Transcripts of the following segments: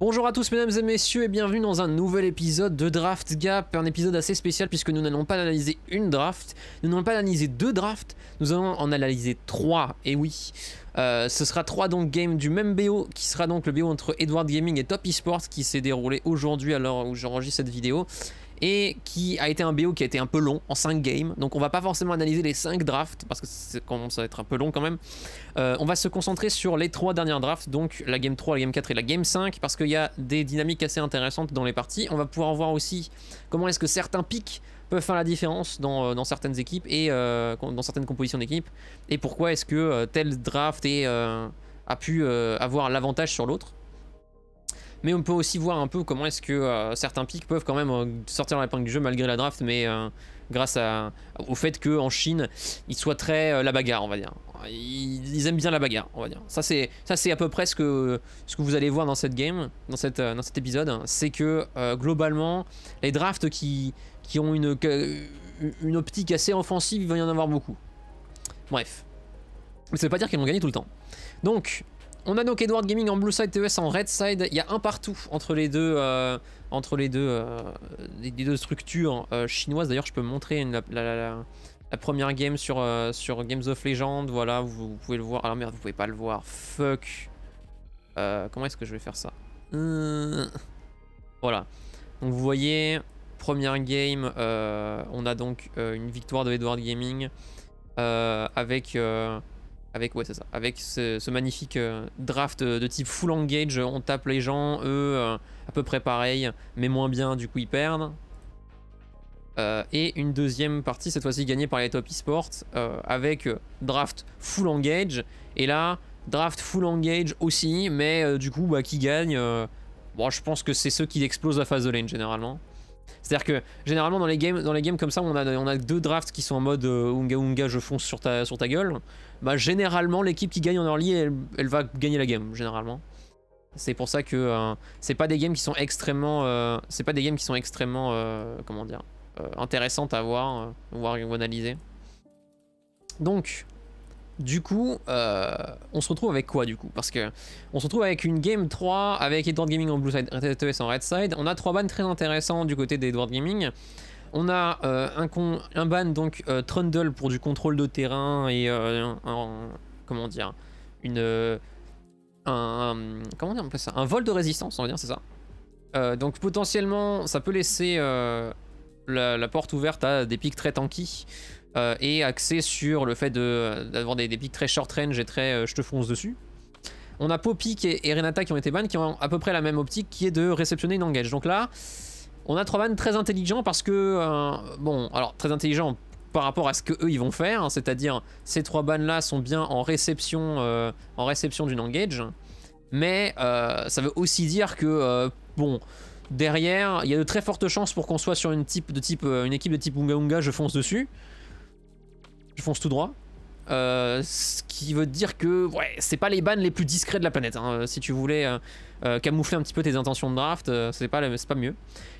Bonjour à tous mesdames et messieurs et bienvenue dans un nouvel épisode de Draft Gap, un épisode assez spécial puisque nous n'allons pas analyser une draft, nous n'allons pas analyser deux drafts, nous allons en analyser trois, et oui. Euh, ce sera trois donc games du même BO qui sera donc le BO entre Edward Gaming et Top Esports qui s'est déroulé aujourd'hui à l'heure où j'enregistre cette vidéo et qui a été un BO qui a été un peu long, en 5 games. Donc on va pas forcément analyser les 5 drafts, parce que ça commence à être un peu long quand même. Euh, on va se concentrer sur les 3 dernières drafts, donc la game 3, la game 4 et la game 5, parce qu'il y a des dynamiques assez intéressantes dans les parties. On va pouvoir voir aussi comment est-ce que certains picks peuvent faire la différence dans, euh, certaines équipes et euh, dans certaines compositions d'équipes, et pourquoi est-ce que tel draft a pu avoir l'avantage sur l'autre. Mais on peut aussi voir un peu comment est-ce que euh, certains pics peuvent quand même euh, sortir dans les épingle du jeu malgré la draft, mais euh, grâce au fait qu'en Chine, ils soient très la bagarre, on va dire. Ils, aiment bien la bagarre, on va dire. Ça, c'est à peu près ce que, vous allez voir dans cette game, dans, cette, dans cet épisode. C'est que globalement, les drafts qui, qui ont une, une optique assez offensive, il va y en avoir beaucoup. Bref. Mais ça veut pas dire qu'ils vont gagner tout le temps. Donc, on a donc Edward Gaming en blue side, TES en red side. Il y a un partout entre les deux, euh, entre les deux, euh, deux structures euh, chinoises. D'ailleurs, je peux montrer la, première game sur, sur Games of Legends. Voilà, vous, pouvez le voir. Alors ah, merde, vous pouvez pas le voir. Fuck. comment est-ce que je vais faire ça Voilà. Donc vous voyez, première game, on a donc une victoire de Edward Gaming avec... Avec, ça. Avec ce, magnifique euh, draft de type full engage, on tape les gens, eux, euh, à peu près pareil, mais moins bien, du coup ils perdent. Euh, et une deuxième partie, cette fois-ci gagnée par les top esports, avec draft full engage. Et là, draft full engage aussi, mais du coup, bah, qui gagne Bon, je pense que c'est ceux qui explosent la phase de lane généralement. C'est-à-dire que généralement dans les games, dans les games comme ça, on a, on a deux drafts qui sont en mode euh, Ounga Unga Unga, je fonce sur ta, sur ta gueule. Bah généralement l'équipe qui gagne en early, elle, va gagner la game généralement. C'est pour ça que euh, c'est pas des games qui sont extrêmement, euh, c'est pas des games qui sont extrêmement, comment dire, intéressantes à voir, voir ou analyser. Donc du coup, euh, on se retrouve avec quoi du coup Parce que on se retrouve avec une game 3 avec Edward Gaming en blue side, RTS en red side. On a trois bans très intéressants du côté d'Edward Gaming. On a euh, un, ban donc euh, Trundle pour du contrôle de terrain et un, comment dire une un, comment dire on ça un vol de résistance on va dire c'est ça. donc potentiellement ça peut laisser la, porte ouverte à des pics très tanky euh, et axé sur le fait d'avoir de, des, des pics très short range et très euh, je te fonce dessus. On a Poppy et, et, Renata qui ont été ban qui ont à peu près la même optique qui est de réceptionner une engage. Donc là, on a trois bans très intelligents parce que, euh, bon, alors très intelligents par rapport à ce qu'eux, eux ils vont faire, hein, c'est-à-dire ces trois bans là sont bien en réception, en réception d'une engage, mais ça veut aussi dire que, bon, Derrière, il y a de très fortes chances pour qu'on soit sur une, type de type, euh, une équipe de type Unga Unga, je fonce dessus. Je fonce tout droit. Euh, ce qui veut dire que ouais, c'est pas les bans les plus discrets de la planète. Hein. Euh, si tu voulais camoufler un petit peu tes intentions de draft, c'est pas, pas mieux.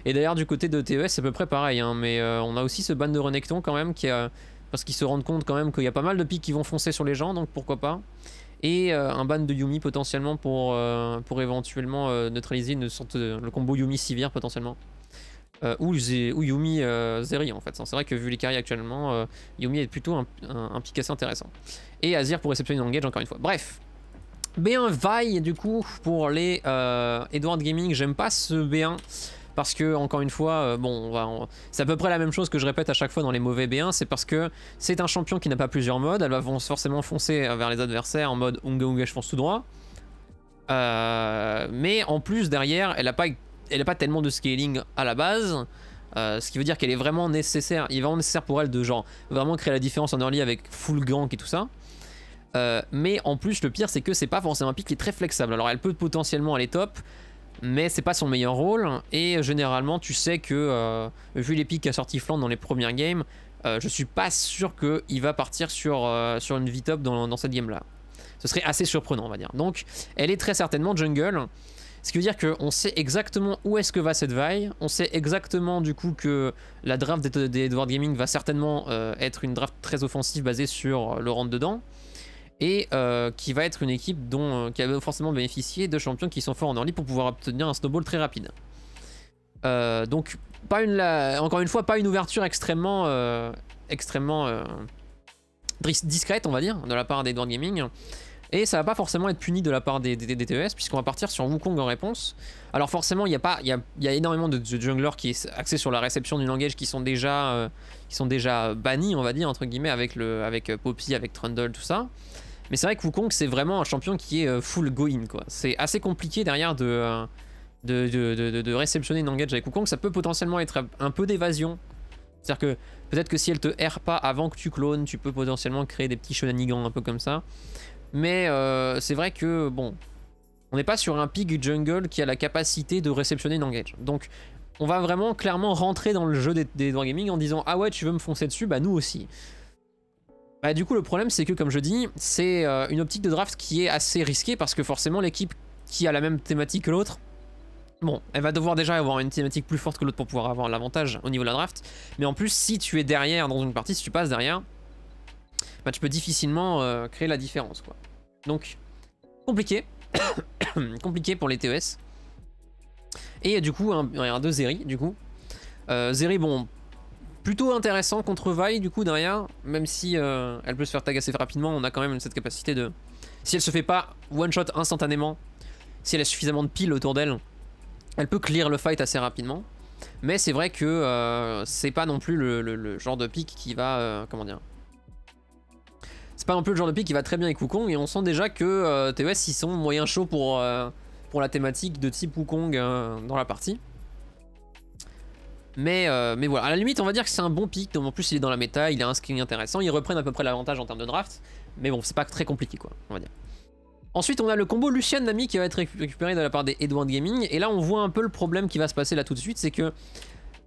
Et d'ailleurs, du côté de TES, c'est à peu près pareil. Hein, mais on a aussi ce ban de Renekton quand même, qui parce qu'ils se rendent compte quand même qu'il y a pas mal de pics qui vont foncer sur les gens, donc pourquoi pas et euh, un ban de Yumi potentiellement pour, euh, pour éventuellement euh, neutraliser sorte le combo Yumi-Sivir potentiellement. ou, ou, Yumi Zeri en fait. C'est vrai que vu les carries actuellement, Yumi est plutôt un, un, assez intéressant. Et Azir pour réceptionner engage encore une fois. Bref. B1 vaille du coup pour les Edward Gaming. J'aime pas ce B1 parce que, encore une fois, euh, bon, c'est à peu près la même chose que je répète à chaque fois dans les mauvais B1, c'est parce que c'est un champion qui n'a pas plusieurs modes, elle va forcément foncer vers les adversaires en mode Unga Unga je fonce tout droit. Euh, mais en plus, derrière, elle n'a pas, elle a pas tellement de scaling à la base, euh, ce qui veut dire qu'elle est vraiment nécessaire, il est vraiment nécessaire pour elle de genre vraiment créer la différence en early avec full gank et tout ça. mais en plus, le pire, c'est que c'est pas forcément un pick qui est très flexible. Alors, elle peut potentiellement aller top, mais c'est pas son meilleur rôle. Et généralement, tu sais que, euh, vu les pics qu'a sorti Flan dans les premières games, euh, je suis pas sûr qu'il va partir sur, euh, sur une V-top dans, cette game-là. Ce serait assez surprenant, on va dire. Donc, elle est très certainement jungle. Ce qui veut dire qu'on sait exactement où est-ce que va cette vaille. On sait exactement du coup que la draft des Edward Gaming va certainement être une draft très offensive basée sur le rentre dedans et euh, qui va être une équipe dont, euh, qui va forcément bénéficier de champions qui sont forts en early pour pouvoir obtenir un snowball très rapide. Euh, donc, pas une, encore une fois, pas une ouverture extrêmement, extrêmement discrète, on va dire, de la part des d'Edward Gaming. Et ça va pas forcément être puni de la part des, des, e puisqu'on va partir sur Wukong en réponse. Alors forcément, il y, a énormément de, junglers qui est axé sur la réception du langage qui sont déjà, qui sont déjà bannis, on va dire, entre guillemets, avec, le, avec Poppy, avec Trundle, tout ça. Mais c'est vrai que Wukong, c'est vraiment un champion qui est euh, full go quoi. C'est assez compliqué derrière euh, de, de, réceptionner une engage avec Wukong. Ça peut potentiellement être un peu d'évasion. C'est-à-dire que peut-être que si elle te erre pas avant que tu clones, tu peux potentiellement créer des petits shenanigans un peu comme ça. Mais euh, c'est vrai que, bon, on n'est pas sur un pig jungle qui a la capacité de réceptionner une engage. Donc, on va vraiment clairement rentrer dans le jeu des, des en disant « Ah ouais, tu veux me foncer dessus Bah nous aussi ». Bah, du coup, le problème, c'est que, comme je dis, c'est euh, une optique de draft qui est assez risquée parce que forcément, l'équipe qui a la même thématique que l'autre, bon, elle va devoir déjà avoir une thématique plus forte que l'autre pour pouvoir avoir l'avantage au niveau de la draft. Mais en plus, si tu es derrière dans une partie, si tu passes derrière, bah, tu peux difficilement euh, créer la différence, quoi. Donc, compliqué. compliqué pour les TES. Et du coup, un, a deux du coup. Euh, Zeri, bon, Plutôt intéressant contre Vaille du coup derrière, même si euh, elle peut se faire tag assez rapidement, on a quand même cette capacité de... Si elle se fait pas one shot instantanément, si elle a suffisamment de piles autour d'elle, elle peut clear le fight assez rapidement. Mais c'est vrai que euh, c'est pas non plus le, genre de pic qui va... Euh, comment dire C'est pas non plus le genre de pic qui va très bien avec Wukong et on sent déjà que TES ils sont moyen chaud pour, pour la thématique de type Wukong dans la partie. Mais, euh, mais voilà, à la limite, on va dire que c'est un bon pick. En plus, il est dans la méta, il a un skin intéressant. Ils reprennent à peu près l'avantage en termes de draft. Mais bon, c'est pas très compliqué, quoi, on va dire. Ensuite, on a le combo Lucien Nami qui va être récupéré de la part des Edward Gaming. Et là, on voit un peu le problème qui va se passer là tout de suite. C'est que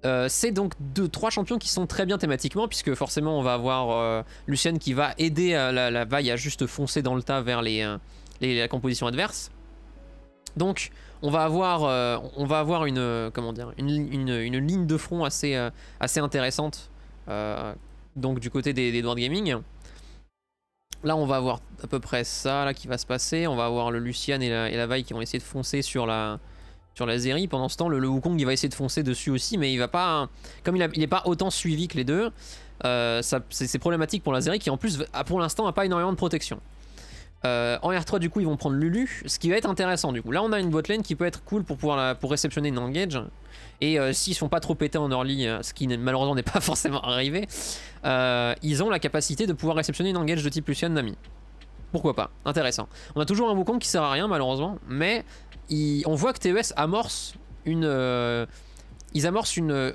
euh, c'est donc deux, trois champions qui sont très bien thématiquement, puisque forcément on va avoir euh, Lucien qui va aider la, vaille à juste foncer dans le tas vers les, les, la composition adverse. Donc on va avoir, euh, on va avoir une, euh, comment dire, une, ligne de front assez, euh, assez intéressante donc du côté des, des gaming. Là, on va avoir à peu près ça là, qui va se passer. On va avoir le Lucian et la, et Vaille qui vont essayer de foncer sur la, sur la Zeri. Pendant ce temps, le, Wukong, va essayer de foncer dessus aussi, mais il va pas... Comme il n'est pas autant suivi que les deux, c'est problématique pour la Zeri qui, en plus, pour l'instant, n'a pas énormément de protection. Euh, en R3 du coup ils vont prendre Lulu, ce qui va être intéressant du coup. Là on a une botlane qui peut être cool pour pouvoir pour réceptionner une engage. Et s'ils euh, s'ils sont pas trop pétés en early, euh, ce qui malheureusement n'est pas forcément arrivé, ils ont la capacité de pouvoir réceptionner une engage de type Lucian Nami. Pourquoi pas, intéressant. On a toujours un Wukong qui sert à rien malheureusement, mais on voit que TES amorce une ils amorcent une,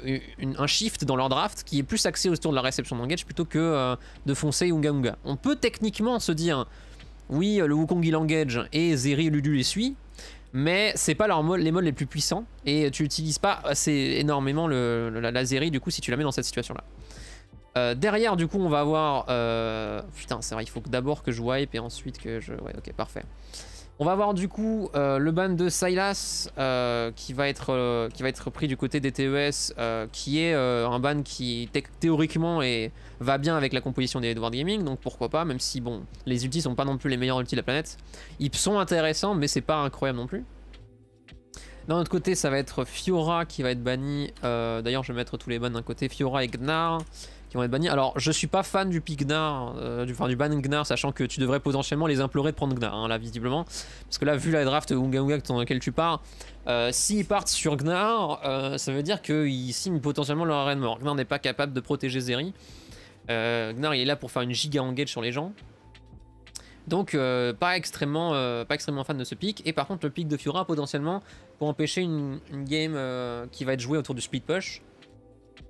un shift dans leur draft qui est plus axé autour de la réception d'engage plutôt que de foncer Ounga Unga. On peut techniquement se dire oui, le Wukong il engage et Zeri les suit mais c'est pas leurs les modes les plus puissants et tu n'utilises pas assez énormément le, la, Zeri du coup si tu la mets dans cette situation là. Euh, derrière du coup on va avoir... Euh, putain c'est vrai il faut d'abord que je wipe et ensuite que je... Ouais ok parfait. On va voir du coup euh, le ban de Silas euh, qui, va être, euh, qui va être pris du côté des TES, qui est un ban qui théoriquement et va bien avec la composition des Edward Gaming, donc pourquoi pas, même si bon, les ultis sont pas non plus les meilleurs ultis de la planète. Ils sont intéressants, mais c'est pas incroyable non plus. D'un autre côté, ça va être Fiora qui va être banni. D'ailleurs, je vais mettre tous les bans d'un côté, Fiora et Gnar être bannis. Alors, je suis pas fan du pic Gnar, euh, du, enfin du ban Gnar, sachant que tu devrais potentiellement les implorer de prendre Gnar, hein, là, visiblement. Parce que là, vu la draft Ounga Ounga dans laquelle tu pars, euh, s'ils partent sur Gnar, euh, ça veut dire qu'ils signent potentiellement leur arène mort. Gnar n'est pas capable de protéger Zeri. Gnar, il est là pour faire une giga engage sur les gens. Donc pas, extrêmement, pas extrêmement fan de ce pick Et par contre le pick de Fiora potentiellement pour empêcher une, game qui va être jouée autour du split push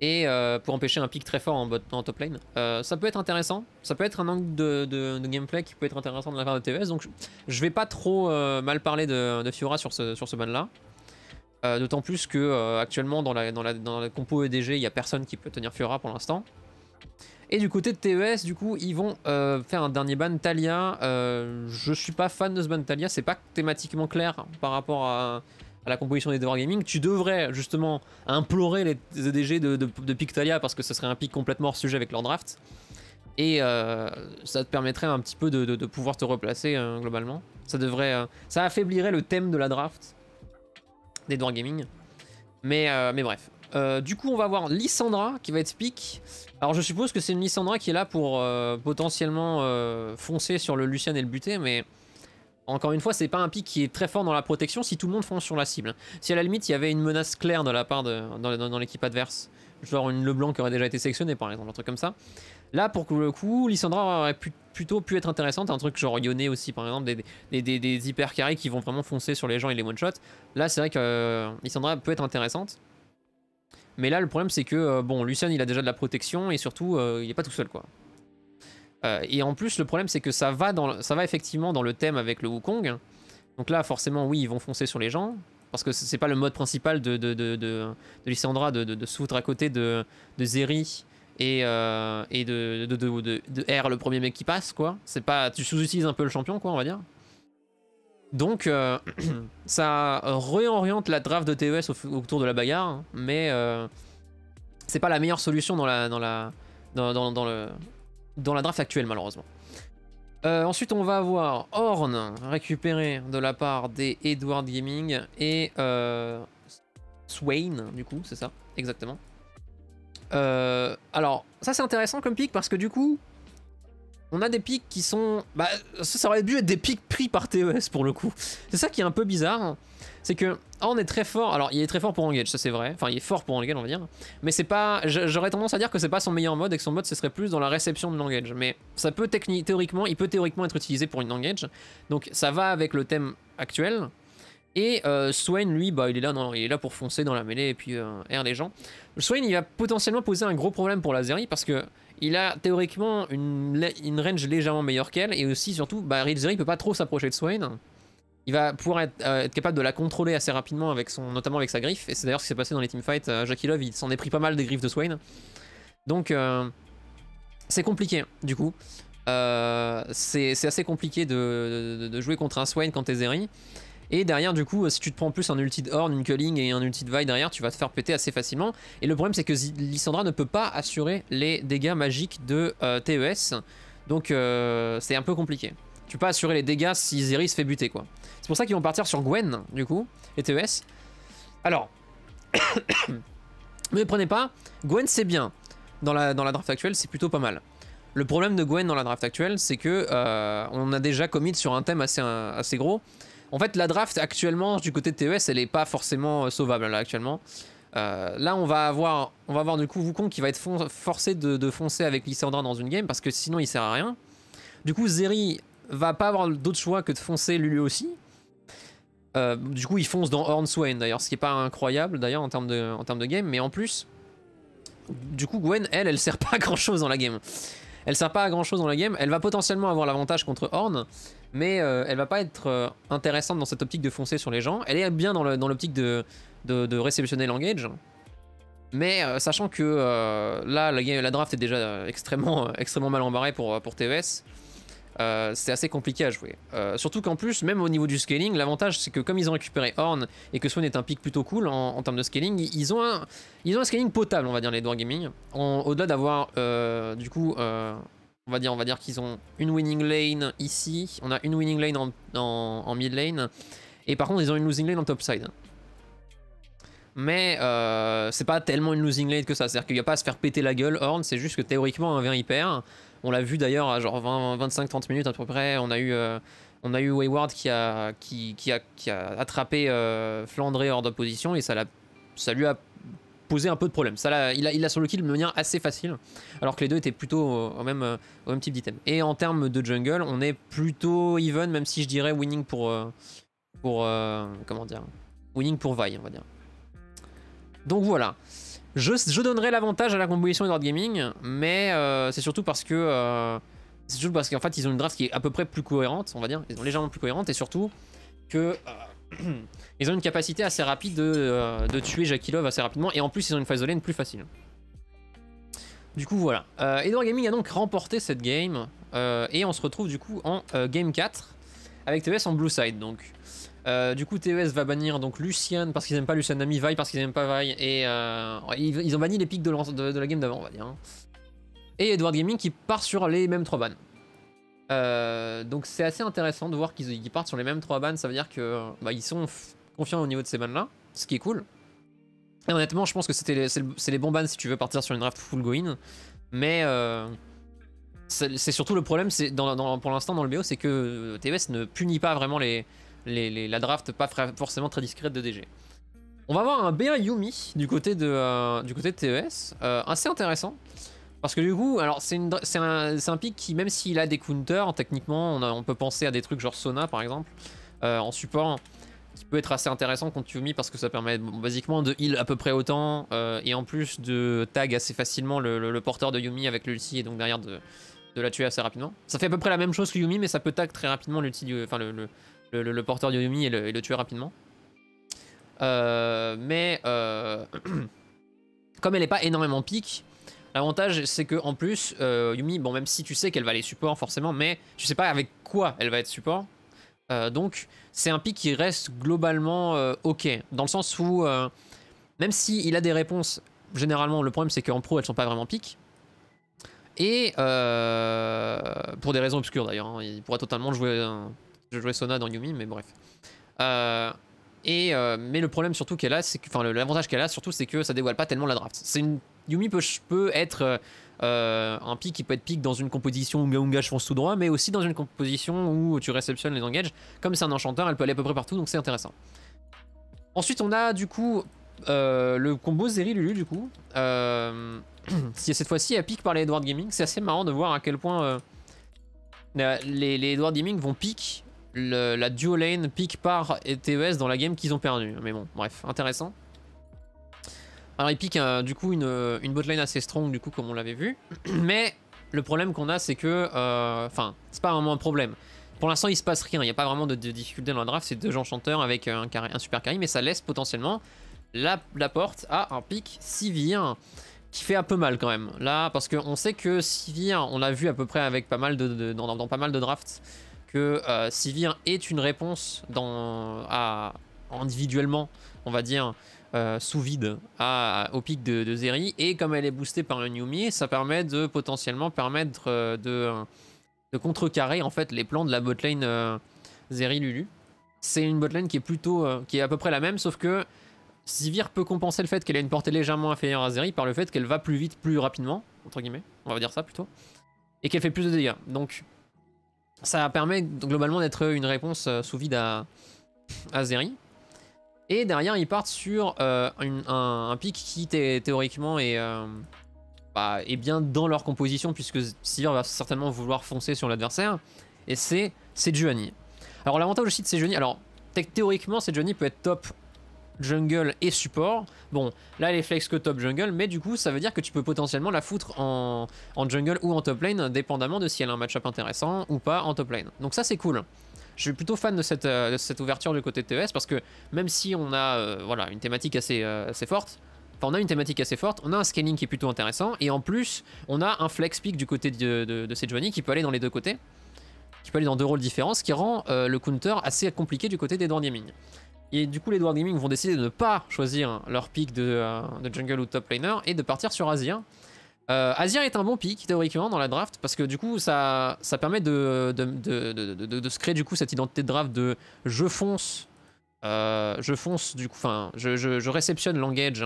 et euh, pour empêcher un pic très fort en, bot, top lane. Euh, ça peut être intéressant, ça peut être un angle de, gameplay qui peut être intéressant de la part de TES, donc je, vais pas trop euh, mal parler de, de, Fiora sur ce, sur ce ban là. D'autant plus que actuellement dans la, dans, la, dans compo EDG, il n'y a personne qui peut tenir Fiora pour l'instant. Et du côté de TES, du coup, ils vont faire un dernier ban Talia. je suis pas fan de ce ban Talia, c'est pas thématiquement clair par rapport à, à la composition des devoirs gaming, tu devrais justement implorer les EDG de, de, Pictalia parce que ce serait un pic complètement hors sujet avec leur draft. Et euh, ça te permettrait un petit peu de, pouvoir te replacer euh, globalement. Ça devrait, euh, ça affaiblirait le thème de la draft des devoirs gaming. Mais, mais bref. du coup, on va voir Lissandra qui va être pick. Alors, je suppose que c'est une Lissandra qui est là pour potentiellement foncer sur le Lucien et le buter, mais encore une fois, c'est pas un pic qui est très fort dans la protection si tout le monde fonce sur la cible. Si à la limite, il y avait une menace claire de la part de, dans, l'équipe adverse, genre une Leblanc qui aurait déjà été sélectionnée par exemple, un truc comme ça. Là, pour le coup, Lissandra aurait plutôt pu être intéressante, un truc genre Yone aussi par exemple, des, hyper carrés qui vont vraiment foncer sur les gens et les one-shot. Là, c'est vrai que euh, Lissandra peut être intéressante. Mais là, le problème, c'est que, euh, bon, Lucien il a déjà de la protection et surtout, euh, il n'est pas tout seul, quoi. Euh, et en plus, le problème, c'est que ça va, dans, ça va effectivement dans le thème avec le Wukong. Donc là, forcément, oui, ils vont foncer sur les gens. Parce que c'est pas le mode principal de, de, de, de, de, de, se foutre à côté de, de Zeri et, euh, et de, de, de, R, le premier mec qui passe, quoi. C'est pas... Tu sous-utilises un peu le champion, quoi, on va dire. Donc, euh, ça réoriente la draft de TES autour de la bagarre, hein, mais c'est pas la meilleure solution dans la... Dans la dans, dans le, dans la draft actuelle, malheureusement. Euh, ensuite, on va avoir Horn récupéré de la part des Edward Gaming et euh, Swain, du coup, c'est ça, exactement. Euh, alors, ça c'est intéressant comme pick parce que du coup, on a des pics qui sont... Bah, ça, aurait dû être des pics pris par TES pour le coup. C'est ça qui est un peu bizarre. C'est que oh, on est très fort. Alors, il est très fort pour engage, ça c'est vrai. Enfin, il est fort pour engage, on va dire. Mais c'est pas. J'aurais tendance à dire que c'est pas son meilleur mode et que son mode ce serait plus dans la réception de l'engage. Mais ça peut théoriquement, il peut théoriquement être utilisé pour une engage. Donc, ça va avec le thème actuel. Et euh, Swain, lui, bah, il est là, là pour foncer dans la mêlée et puis euh, air les gens. Swain, il va potentiellement poser un gros problème pour la Zeri parce que il a théoriquement une, range légèrement meilleure qu'elle, et aussi surtout, bah, ne peut pas trop s'approcher de Swain. Il va pouvoir euh, être, capable de la contrôler assez rapidement, avec son, notamment avec sa griffe, et c'est d'ailleurs ce qui s'est passé dans les teamfights, Fights. Euh, Jackie Love, il s'en est pris pas mal des griffes de Swain. Donc, euh, c'est compliqué, du coup. c'est assez compliqué de, jouer contre un Swain quand t'es Zeri. Et derrière, du coup, si tu te prends plus un ulti de Horn, une Culling et un ulti de Vi derrière, tu vas te faire péter assez facilement. Et le problème, c'est que Lissandra ne peut pas assurer les dégâts magiques de euh, TES. Donc, euh, c'est un peu compliqué. Tu peux pas assurer les dégâts si Zeri se fait buter, quoi. C'est pour ça qu'ils vont partir sur Gwen, du coup, et TES. Alors, ne prenez pas, Gwen c'est bien. Dans la, dans la draft actuelle, c'est plutôt pas mal. Le problème de Gwen dans la draft actuelle, c'est que euh, on a déjà commit sur un thème assez, assez gros. En fait, la draft actuellement du côté de TES, elle est pas forcément euh, sauvable là actuellement. Euh, là, on va avoir, on va du coup Wukong qui va être forcé de, foncer avec Lissandra dans une game parce que sinon il sert à rien. Du coup, Zeri va pas avoir d'autre choix que de foncer lui aussi. Euh, du coup, il fonce dans Swain d'ailleurs, ce qui est pas incroyable d'ailleurs en termes de, en de game, mais en plus, du coup, Gwen, elle, elle sert pas à grand chose dans la game. Elle sert pas à grand chose dans la game. Elle va potentiellement avoir l'avantage contre Horn mais euh, elle va pas être euh, intéressante dans cette optique de foncer sur les gens. Elle est bien dans l'optique de, de, réceptionner l'engage. Mais euh, sachant que là, la, draft est déjà extrêmement, mal embarrée pour, pour TES, c'est assez compliqué à jouer. surtout qu'en plus, même au niveau du scaling, l'avantage c'est que comme ils ont récupéré Horn et que Swan est un pic plutôt cool en, termes de scaling, ils ont, un, scaling potable, on va dire, les Dwarf Gaming. Au-delà d'avoir du coup on va dire, on va dire qu'ils ont une winning lane ici. On a une winning lane en, mid lane. Et par contre, ils ont une losing lane en top side. Mais euh, c'est pas tellement une losing lane que ça. C'est-à-dire qu'il n'y a pas à se faire péter la gueule, Horn. C'est juste que théoriquement, un 20 hyper. On l'a vu d'ailleurs à genre 25-30 minutes à peu près. On a eu, euh, on a eu Wayward qui a, qui, a, attrapé euh, Flandré hors d'opposition. Et ça, ça lui a poser un peu de problème. Ça, il, a, sur le kill de manière assez facile, alors que les deux étaient plutôt euh, euh, au, même, type d'item. Et en termes de jungle, on est plutôt even, même si je dirais winning pour... Euh, pour comment dire Winning pour Vi, on va dire. Donc voilà. Je, je donnerai l'avantage à la composition Nord Gaming, mais c'est surtout parce que... c'est surtout parce qu'en fait, ils ont une draft qui est à peu près plus cohérente, on va dire. Ils sont légèrement plus cohérente, et surtout que... ils ont une capacité assez rapide de, euh, tuer de Love assez rapidement. Et en plus, ils ont une phase de lane plus facile. Du coup, voilà. Euh, Edward Gaming a donc remporté cette game. Euh, et on se retrouve du coup en game 4 avec TES en blue side. Donc, du coup, TES va bannir donc Lucian parce qu'ils n'aiment pas Lucian Nami, Vi parce qu'ils n'aiment pas Vi, et ils, ont banni les pics de, la game d'avant, on va dire. Hein. Et Edward Gaming qui part sur les mêmes trois bans euh, donc c'est assez intéressant de voir qu'ils partent sur les mêmes trois bans, ça veut dire que bah, ils sont confiants au niveau de ces bans là, ce qui est cool. Et honnêtement, je pense que c'est les, bons bans si tu veux partir sur une draft full go-in, mais euh, c'est surtout le problème c'est pour l'instant dans le BO, c'est que euh, TES ne punit pas vraiment les, la draft pas forcément très discrète de DG. On va avoir un b Yumi du côté de, du côté de TES, assez intéressant. Parce que du coup, alors c'est un, pic qui, même s'il a des counters, techniquement, on, peut penser à des trucs genre Sona par exemple, euh, en support, qui peut être assez intéressant contre Yumi parce que ça permet basiquement de heal à peu près autant euh, et en plus de tag assez facilement le, porteur de Yumi avec l'ulti et donc derrière de, la tuer assez rapidement. Ça fait à peu près la même chose que Yumi, mais ça peut tag très rapidement l'ulti, enfin le, porteur de Yumi et le, tuer rapidement. Euh, mais comme elle n'est pas énormément pique, L'avantage, c'est que en plus, euh, Yumi, bon, même si tu sais qu'elle va les support forcément, mais tu sais pas avec quoi elle va être support. Euh, donc, c'est un pic qui reste globalement euh, ok. Dans le sens où, même si il a des réponses, généralement, le problème c'est qu'en pro, elles sont pas vraiment pick. Et pour des raisons obscures d'ailleurs, hein, il pourrait totalement jouer, jouer Sona dans Yumi, mais bref. et mais le problème surtout qu'elle a, c'est que, enfin l'avantage qu'elle a surtout, c'est que ça dévoile pas tellement la draft. C'est une Yumi peut, être euh, un pick qui peut être pick dans une composition où Gaunga fonce tout droit, mais aussi dans une composition où tu réceptionnes les engages. Comme c'est un enchanteur, elle peut aller à peu près partout, donc c'est intéressant. Ensuite, on a du coup euh, le combo Zeri Lulu, du coup. Euh, cette fois-ci à pique par les Edward Gaming. C'est assez marrant de voir à quel point euh, les, Edward Gaming vont pick la duo lane pique par TES dans la game qu'ils ont perdu, Mais bon, bref, intéressant. Alors il pique euh, du coup une, euh, une botlane assez strong du coup comme on l'avait vu. Mais le problème qu'on a c'est que... Euh, enfin, c'est pas vraiment un problème. Pour l'instant il se passe rien, il n'y a pas vraiment de, difficulté dans le draft. C'est deux enchanteurs avec un, un super carry mais ça laisse potentiellement la, porte à un pic Sivir qui fait un peu mal quand même. Là parce qu'on sait que Sivir, on l'a vu à peu près avec pas mal de, dans, pas mal de drafts, que Sivir est une réponse dans, individuellement on va dire euh, sous vide au pic de, Zeri. Et comme elle est boostée par un Yumi, ça permet de potentiellement permettre euh, euh, de, contrecarrer en fait les plans de la botlane Zeri Lulu. C'est une botlane qui est plutôt qui est à peu près la même, sauf que Sivir peut compenser le fait qu'elle a une portée légèrement inférieure à Zeri par le fait qu'elle va plus vite, plus rapidement, entre guillemets, on va dire ça plutôt, et qu'elle fait plus de dégâts. Donc ça permet globalement d'être une réponse sous vide à, à Zeri. Et derrière, ils partent sur euh, un, pic qui théoriquement euh, bah, est, bien dans leur composition, puisque Sivir va certainement vouloir foncer sur l'adversaire. Et c'est Sejuani. Alors l'avantage aussi de Sejuani, alors théoriquement Sejuani peut être top jungle et support. Bon, là elle est flex que top jungle, mais du coup ça veut dire que tu peux potentiellement la foutre en, en jungle ou en top lane, dépendamment de si elle a un match-up intéressant ou pas en top lane. Donc ça c'est cool je suis plutôt fan de cette, euh, ouverture du côté de TES parce que même si on a euh, voilà, une thématique euh, assez, forte, Enfin, on a une thématique assez forte, on a un scaling qui est plutôt intéressant, et en plus, on a un flex pick du côté de, de, qui peut aller dans les deux côtés, qui peut aller dans deux rôles différents, ce qui rend le counter assez compliqué du côté des d'Edward Gaming. Et du coup, les dwarf Gaming vont décider de ne pas choisir leur pick de, jungle ou top laner et de partir sur Asia. Euh, Azir est un bon pick théoriquement dans la draft parce que du coup ça, ça permet de, de, de, de se créer du coup cette identité de draft de je fonce, euh, je fonce du coup, enfin je, je, réceptionne l'engage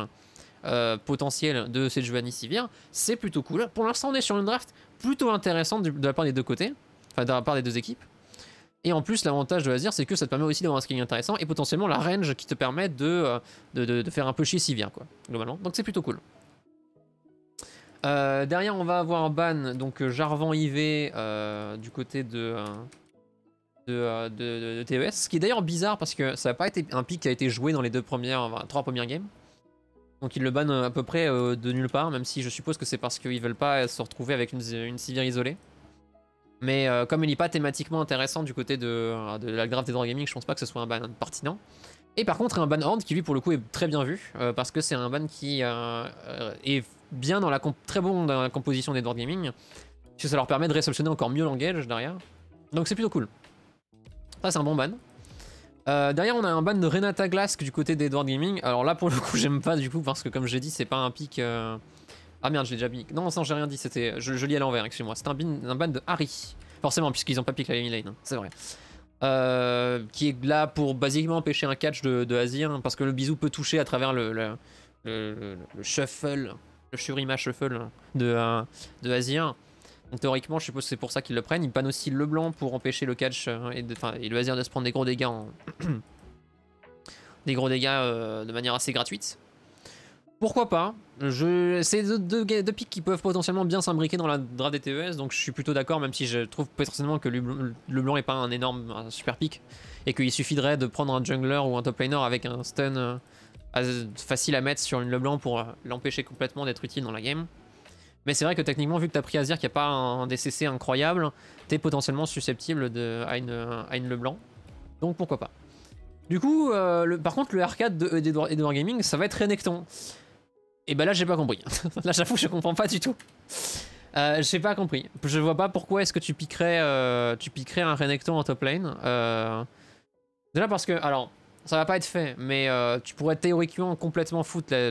euh, potentiel de cette Giovanni Sivir. C'est plutôt cool. Pour l'instant on est sur une draft plutôt intéressante de la part des deux côtés, enfin de la part des deux équipes. Et en plus, l'avantage de Azir, c'est que ça te permet aussi d'avoir un scaling intéressant et potentiellement la range qui te permet de, de, faire un peu chier Sivir, quoi, globalement. Donc c'est plutôt cool. Euh, derrière, on va avoir Ban, donc euh, Jarvan IV euh, du côté de, de, TES. Ce qui est d'ailleurs bizarre parce que ça n'a pas été un pic qui a été joué dans les deux premières, trois premières games. Donc ils le bannent à peu près de nulle part, même si je suppose que c'est parce qu'ils veulent pas se retrouver avec une, civière isolée. Mais comme il n'est pas thématiquement intéressant du côté de, de la grave des droits gaming, je pense pas que ce soit un ban pertinent. Et par contre, un ban Horde qui lui pour le coup est très bien vu, parce que c'est un ban qui est bien dans la très bon dans la composition d'Edward Gaming, parce que ça leur permet de réceptionner encore mieux l'engage derrière. Donc c'est plutôt cool. Ça c'est un bon ban. Euh, derrière on a un ban de Renata Glask du côté d'Edward Gaming. Alors là pour le coup j'aime pas du coup parce que comme j'ai dit c'est pas un pic... Euh, ah merde j'ai déjà mis... Non ça j'ai rien dit, c'était... Je, lis à l'envers, excuse-moi. c'est un, ban de Harry. Forcément puisqu'ils ont pas piqué la lane, hein, c'est vrai. Euh, qui est là pour basiquement empêcher un catch de, de Azir, parce que le bisou peut toucher à travers le, le shuffle le Shurima Shuffle de, euh, de Azir. théoriquement, je suppose que c'est pour ça qu'ils le prennent. Ils panne aussi le blanc pour empêcher le catch euh, et, le Azir de se prendre des gros dégâts des gros dégâts euh, de manière assez gratuite. Pourquoi pas je... C'est deux, deux, qui peuvent potentiellement bien s'imbriquer dans la draft des TES, donc je suis plutôt d'accord, même si je trouve personnellement que le blanc n'est pas un énorme super pic, et qu'il suffirait de prendre un jungler ou un top laner avec un stun facile à mettre sur une Leblanc pour euh, l'empêcher complètement d'être utile dans la game. Mais c'est vrai que techniquement, vu que t'as pris Azir qui a pas un, DCC incroyable, t'es potentiellement susceptible de, à, une, Leblanc. Donc pourquoi pas. Du coup, euh, par contre, le arcade d'Edward Gaming, ça va être Renekton. Et bah ben là, j'ai pas compris. là, j'avoue, je comprends pas du tout. Euh, j'ai pas compris. Je vois pas pourquoi est-ce que tu piquerais, tu piquerais un Renekton en top lane. Déjà parce que, alors, ça va pas être fait, mais euh, tu pourrais théoriquement complètement foutre la,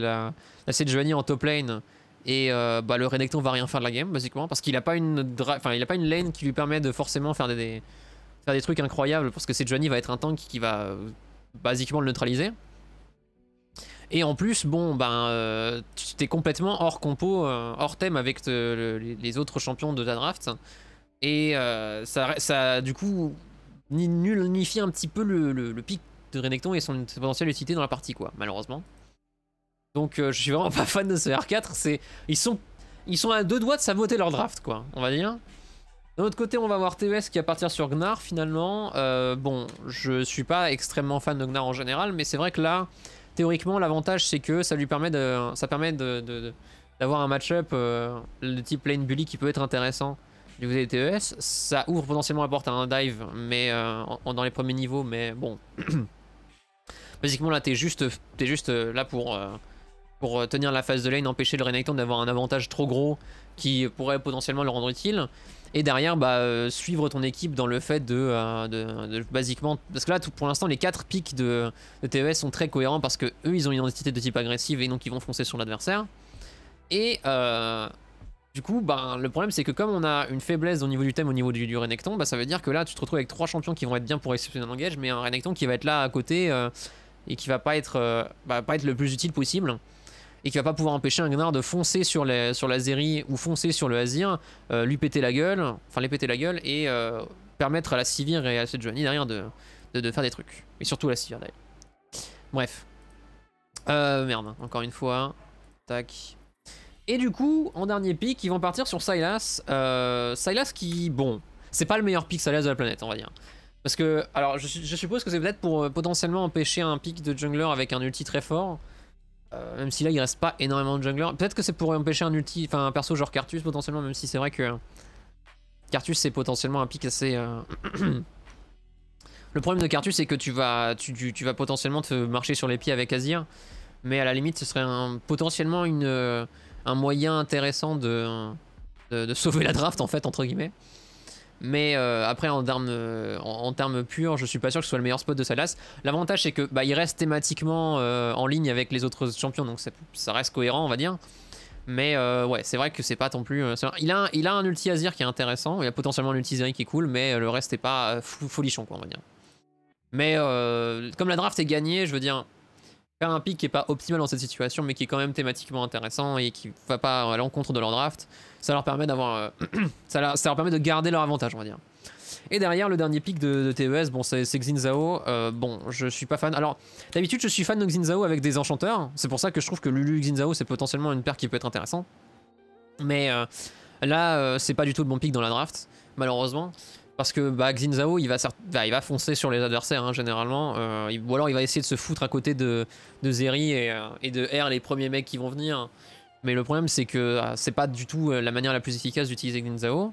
la, en top lane. Et euh, bah, le Renekton va rien faire de la game, basiquement, parce qu'il a, pas une a pas une lane qui lui permet de forcément faire des, trucs incroyables, parce que Sejuani va être un tank qui va euh, basiquement le neutraliser. Et en plus, bon, ben, tu t'es complètement hors compo, hors thème avec les autres champions de ta draft. Et ça, ça, du coup, ni nullifie un petit peu le pic de Renekton et son, potentiel utilité dans la partie, quoi, malheureusement. Donc euh, je suis vraiment pas fan de ce R4, c'est... Ils sont, ils sont à deux doigts de saboter leur draft, quoi, on va dire. D'un autre côté, on va voir TES qui va partir sur Gnar, finalement. Euh, bon, je suis pas extrêmement fan de Gnar en général, mais c'est vrai que là, théoriquement, l'avantage, c'est que ça lui permet de... Ça permet de, d'avoir un match-up de euh, type lane bully qui peut être intéressant du côté des TES. Ça ouvre potentiellement la porte à un dive mais, dans les premiers niveaux, mais bon. Basiquement, là, t'es juste, es juste euh, là pour, euh, pour euh, tenir la phase de lane, empêcher le Renekton d'avoir un avantage trop gros qui pourrait potentiellement le rendre utile. Et derrière, bah, suivre ton équipe dans le fait de, basiquement... Parce que là, pour l'instant, les 4 pics de, de, TES sont très cohérents parce que eux, ils ont une identité de type agressive et donc ils vont foncer sur l'adversaire. Et... Du coup, bah, le problème c'est que comme on a une faiblesse au niveau du thème, au niveau du, du Renekton, bah, ça veut dire que là tu te retrouves avec trois champions qui vont être bien pour un engage, mais un Renekton qui va être là à côté, et qui va pas être, euh, pas être le plus utile possible et qui va pas pouvoir empêcher un Gnar de foncer sur, les, sur la Zeri ou foncer sur le Azir, euh, lui péter la gueule, enfin les péter la gueule et euh, permettre à la Sivir et à cette Johnny derrière de, de, de, faire des trucs. Et surtout à la Sivir d'ailleurs. Bref. Euh, merde, encore une fois. Tac. Et du coup, en dernier pick, ils vont partir sur Silas. Silas qui, bon, c'est pas le meilleur pick Silas de la planète, on va dire. Parce que, alors je, suppose que c'est peut-être pour euh, potentiellement empêcher un pic de jungler avec un ulti très fort. Euh, même si là il reste pas énormément de jungler. Peut-être que c'est pour empêcher un ulti, enfin un perso genre Cartus potentiellement, même si c'est vrai que euh, Cartus c'est potentiellement un pic assez. Le problème de Cartus c'est que tu vas, tu, tu, vas potentiellement te marcher sur les pieds avec Azir. Mais à la limite ce serait potentiellement une, un moyen intéressant de, de sauver la draft en fait, entre guillemets. Mais euh, après, en termes, purs, je suis pas sûr que ce soit le meilleur spot de Salas. L'avantage, c'est que bah, il reste thématiquement euh, en ligne avec les autres champions, donc ça, reste cohérent, on va dire. Mais euh, ouais, c'est vrai que c'est pas tant plus. il, a, il a un ulti Azir qui est intéressant, il a potentiellement un ulti Zeri qui est cool, mais le reste est pas folichon, quoi, on va dire. Mais comme la draft est gagnée, je veux dire, faire un pick qui est pas optimal dans cette situation, mais qui est quand même thématiquement intéressant et qui va pas à l'encontre de leur draft ça leur permet d'avoir, euh, ça, permet de garder leur avantage, on va dire. Et derrière, le dernier pic de, TES, bon, c'est Xinzao. Euh, bon, je suis pas fan. Alors, d'habitude, je suis fan de Xinzao avec des enchanteurs. C'est pour ça que je trouve que Lulu Xinzao, c'est potentiellement une paire qui peut être intéressante. Mais euh, là, c'est pas du tout le bon pic dans la draft, malheureusement. Parce que bah, Xinzao, il va, bah, il va foncer sur les adversaires, hein, généralement. ou alors, il va essayer de se foutre à côté de, Zeri et, et de R, les premiers mecs qui vont venir. Mais le problème, c'est que ah, c'est pas du tout euh, la manière la plus efficace d'utiliser Ginzao.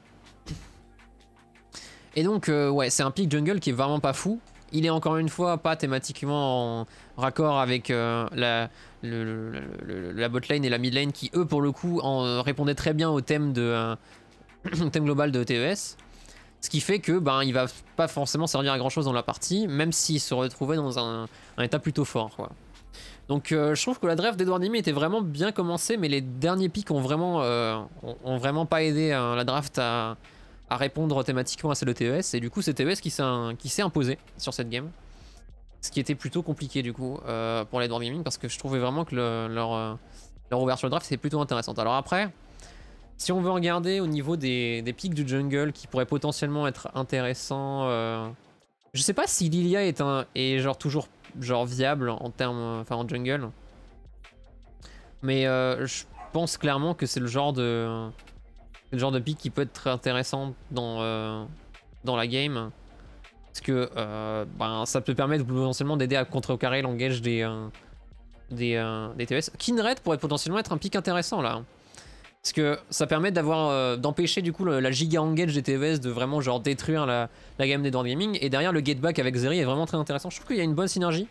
Et donc, euh, ouais, c'est un pick jungle qui est vraiment pas fou. Il est encore une fois pas thématiquement en raccord avec euh, la, le, la bot et la mid lane qui, eux, pour le coup, en, répondaient très bien au thème, de, thème global de TES. Ce qui fait que ben il va pas forcément servir à grand chose dans la partie, même s'il se retrouvait dans un, un état plutôt fort. Quoi. Donc euh, je trouve que la draft d'Edward Nimi était vraiment bien commencée, mais les derniers pics ont vraiment, euh, ont, vraiment pas aidé hein. la draft à, répondre thématiquement à celle de TES. Et du coup, c'est TES e qui s'est imposé sur cette game. Ce qui était plutôt compliqué du coup euh, pour l'Edward Gaming parce que je trouvais vraiment que leur, euh, leur ouverture de draft c'est plutôt intéressante. Alors après, si on veut regarder au niveau des, des pics du jungle qui pourraient potentiellement être intéressants, je sais pas si Lilia est, un, est genre toujours genre viable en termes, enfin en jungle. Mais euh, je pense clairement que c'est le genre de le genre de pick qui peut être très intéressant dans, euh, dans la game. Parce que euh, ben, ça peut permettre potentiellement d'aider à contrecarrer l'engage des, des, des, TS. Kinred pourrait potentiellement être un pic intéressant là. Parce que ça permet d'avoir euh, d'empêcher du coup la giga engage des TVS de vraiment genre détruire la, gamme des Gaming. Et derrière le get back avec Zeri est vraiment très intéressant. Je trouve qu'il y a une bonne synergie.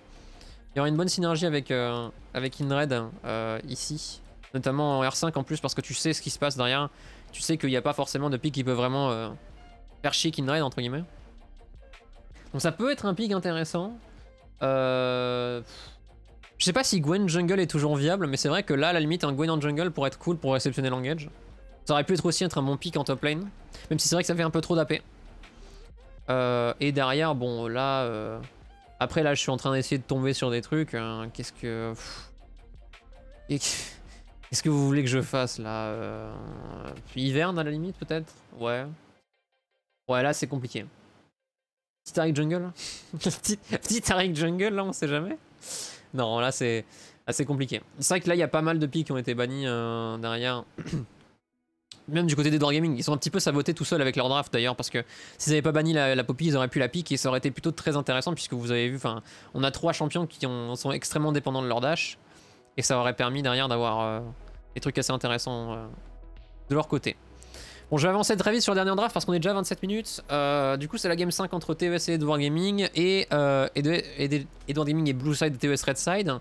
Il y aura une bonne synergie avec, euh, avec Inred euh, ici. Notamment en R5 en plus parce que tu sais ce qui se passe derrière. Tu sais qu'il n'y a pas forcément de pick qui peut vraiment faire chier Inred entre guillemets. Donc ça peut être un pick intéressant. Euh... Je sais pas si Gwen Jungle est toujours viable, mais c'est vrai que là, à la limite, un Gwen en jungle pourrait être cool pour réceptionner Langage. Ça aurait pu être aussi être un bon pick en top lane, même si c'est vrai que ça fait un peu trop d'AP. Euh, et derrière, bon, là... Euh, après, là, je suis en train d'essayer de tomber sur des trucs. Hein. Qu'est-ce que... Qu'est-ce que vous voulez que je fasse, là euh... Hiverne, à la limite, peut-être Ouais. Ouais, là, c'est compliqué. Petit Taric Jungle Petit Taric Jungle, là, on sait jamais non, là, c'est assez compliqué. C'est vrai que là, il y a pas mal de pics qui ont été bannis euh, derrière. Même du côté des Door Gaming, ils ont un petit peu sabotés tout seuls avec leur draft d'ailleurs, parce que s'ils n'avaient pas banni la, Poppy, ils auraient pu la pique et ça aurait été plutôt très intéressant, puisque vous avez vu, enfin, on a trois champions qui sont extrêmement dépendants de leur dash, et ça aurait permis derrière d'avoir euh, des trucs assez intéressants euh, de leur côté. Bon, je vais avancer très vite sur le dernier draft parce qu'on est déjà à 27 minutes. Euh, du coup, c'est la game 5 entre TES et Edward Gaming et, euh, Edward Gaming et Blue Side et TES Red Side.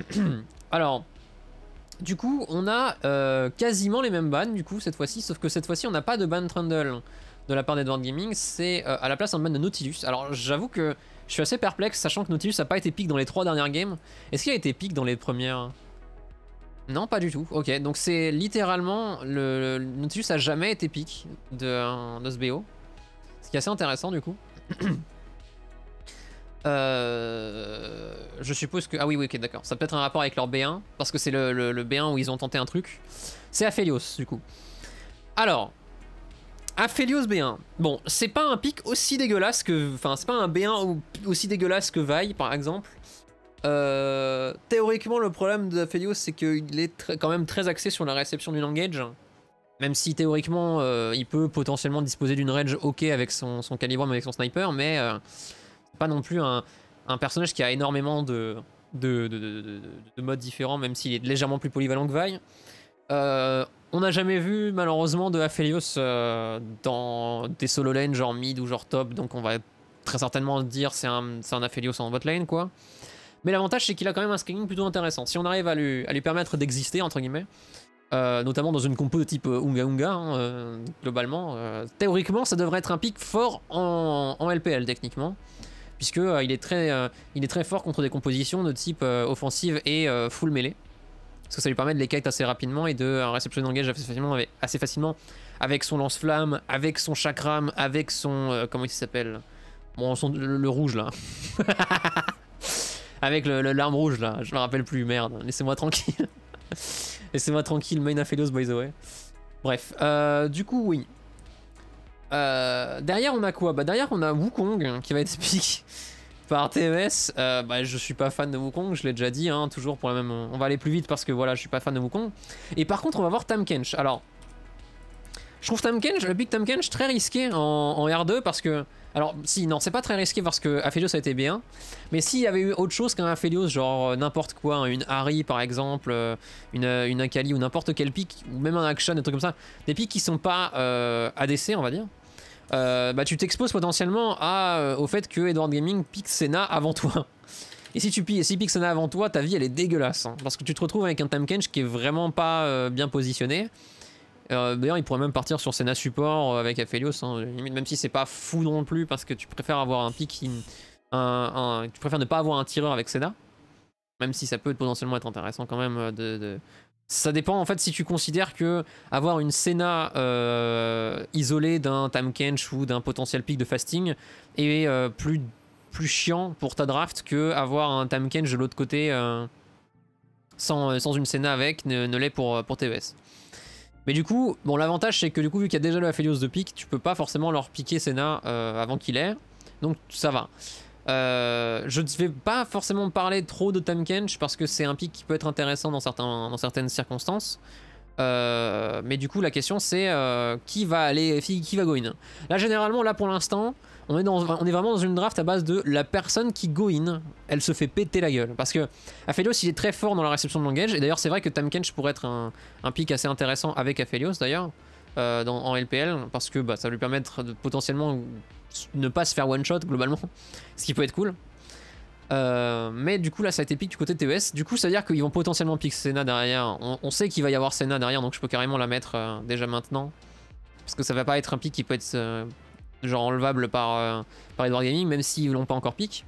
Alors, du coup, on a euh, quasiment les mêmes bans, du coup, cette fois-ci, sauf que cette fois-ci, on n'a pas de ban Trundle de la part d'Edward Gaming, c'est à la place un ban de Nautilus. Alors, j'avoue que je suis assez perplexe, sachant que Nautilus n'a pas été pick dans les trois dernières games. Est-ce qu'il a été pick dans les premières non, pas du tout. Ok, donc c'est littéralement le, le, Nautilus a jamais été pic de, de ce BO. Ce qui est assez intéressant du coup. Euh, je suppose que... Ah oui, oui, ok, d'accord. Ça peut être un rapport avec leur B1, parce que c'est le, B1 où ils ont tenté un truc. C'est Aphelios, du coup. Alors, Aphelios B1. Bon, c'est pas un pic aussi dégueulasse que... Enfin, c'est pas un B1 aussi dégueulasse que Vaille, par exemple. Euh, théoriquement, le problème de c'est qu'il est quand même très axé sur la réception du langage. Même si théoriquement, euh, il peut potentiellement disposer d'une range ok avec son, son calibre, avec son sniper, mais euh, pas non plus un, personnage qui a énormément de, modes différents, même s'il est légèrement plus polyvalent que Vaille. on n'a jamais vu malheureusement de Aphelios dans des solo lanes genre mid ou genre top, donc on va très certainement dire c'est un, un Aphelios en bot lane quoi. Mais l'avantage, c'est qu'il a quand même un scaling plutôt intéressant. Si on arrive à lui, permettre d'exister, entre guillemets, euh, notamment dans une compo de type euh, Unga Unga, hein, euh, globalement, théoriquement, ça devrait être un pic fort en, LPL, techniquement. Puisque il, est très, il est très fort contre des compositions de type offensive et full melee. Parce que ça lui permet de les kite assez rapidement et de réceptionner engage assez facilement, avec, assez facilement avec son lance-flamme, avec son chakram, avec son... comment il s'appelle Bon, le rouge, là. Avec le, l'arme rouge là, je me rappelle plus, merde, laissez-moi tranquille. laissez-moi tranquille, main by the way. Bref, euh, du coup oui. Euh, derrière on a quoi Bah derrière on a Wukong hein, qui va être piqué par TMS. E euh, bah je suis pas fan de Wukong, je l'ai déjà dit, hein, toujours pour la même... On va aller plus vite parce que voilà, je suis pas fan de Wukong. Et par contre on va voir Tam Kench. Alors, je trouve Tam Kench, le pick Tam Kench très risqué en R2 parce que... Alors, si, non, c'est pas très risqué parce que Aphelios a été bien. Mais s'il y avait eu autre chose qu'un Aphelios, genre euh, n'importe quoi, hein, une Harry par exemple, euh, une, euh, une Akali ou n'importe quel pic, ou même un Action, des trucs comme ça, des pics qui sont pas ADC, on va dire, bah tu t'exposes potentiellement à, au fait que Edward Gaming pique Sena avant toi. Et si tu si piques Senna avant toi, ta vie elle est dégueulasse. Hein, parce que tu te retrouves avec un Tamkench qui est vraiment pas bien positionné. Euh, d'ailleurs, il pourrait même partir sur Senna support euh, avec Aphelios, hein. même si c'est pas fou non plus, parce que tu préfères avoir un pick... tu préfères ne pas avoir un tireur avec Senna, même si ça peut potentiellement être intéressant quand même. Euh, de, Ça dépend en fait si tu considères que avoir une Senna isolée d'un Tam Kench ou d'un potentiel pick de fasting est plus, plus chiant pour ta draft que avoir un Tam de l'autre côté sans, une Senna avec ne, l'est pour, pour mais du coup, bon l'avantage c'est que du coup vu qu'il y a déjà le Aphelios de pic, tu peux pas forcément leur piquer Senna euh, avant qu'il ait. Donc ça va. Euh, je ne vais pas forcément parler trop de Tamkench parce que c'est un pic qui peut être intéressant dans, certaines circonstances. Euh, mais du coup la question c'est qui va aller, qui va go in. Là généralement là pour l'instant, on est, dans, on est vraiment dans une draft à base de la personne qui go in, elle se fait péter la gueule. Parce que Aphelios, il est très fort dans la réception de langage. Et d'ailleurs, c'est vrai que Tamkench pourrait être un, un pick assez intéressant avec Aphelios, d'ailleurs, euh, en LPL. Parce que bah, ça va lui permettre de potentiellement ne pas se faire one-shot, globalement. Ce qui peut être cool. Euh, mais du coup là ça a été pick du côté TES Du coup ça veut dire qu'ils vont potentiellement pick Senna derrière On, sait qu'il va y avoir Senna derrière donc je peux carrément la mettre euh, déjà maintenant Parce que ça va pas être un pick qui peut être genre enlevable par, euh, par Edward Gaming, même s'ils l'ont pas encore pick.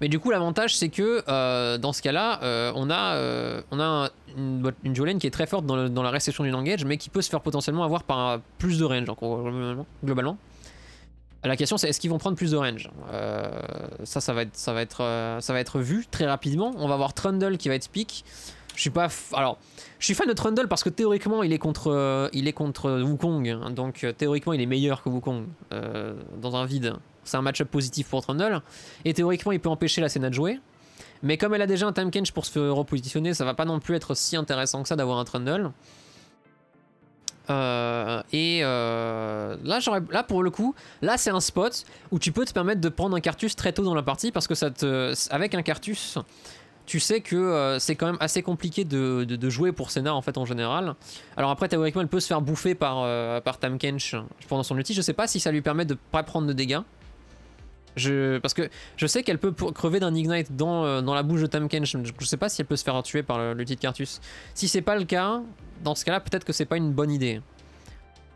Mais du coup, l'avantage, c'est que euh, dans ce cas-là, euh, on a, on a une, une qui est très forte dans, la réception du langage, mais qui peut se faire potentiellement avoir par plus de range, globalement. La question, c'est est-ce qu'ils vont prendre plus de range Ça, ça va, être, ça, va être, ça va être vu très rapidement. On va avoir Trundle qui va être pick. Je suis pas. Alors, je suis fan de Trundle parce que théoriquement, il est contre, euh, il est contre Wukong. donc, euh, théoriquement, il est meilleur que Wukong euh, dans un vide. C'est un match-up positif pour Trundle. Et théoriquement, il peut empêcher la scène de jouer. Mais comme elle a déjà un time change pour se repositionner, ça va pas non plus être si intéressant que ça d'avoir un Trundle. et euh, là, là, pour le coup, là c'est un spot où tu peux te permettre de prendre un cartus très tôt dans la partie parce que ça te, avec un cartus, tu sais que euh, c'est quand même assez compliqué de, jouer pour Senna en fait en général. Alors après théoriquement elle peut se faire bouffer par, euh, par Kench pendant son ulti, je sais pas si ça lui permet de pas prendre de dégâts. Je, parce que je sais qu'elle peut crever d'un ignite dans, euh, dans, la bouche de Tam Kench, je sais pas si elle peut se faire tuer par l'ulti de Cartus. Si c'est pas le cas, dans ce cas là peut-être que c'est pas une bonne idée.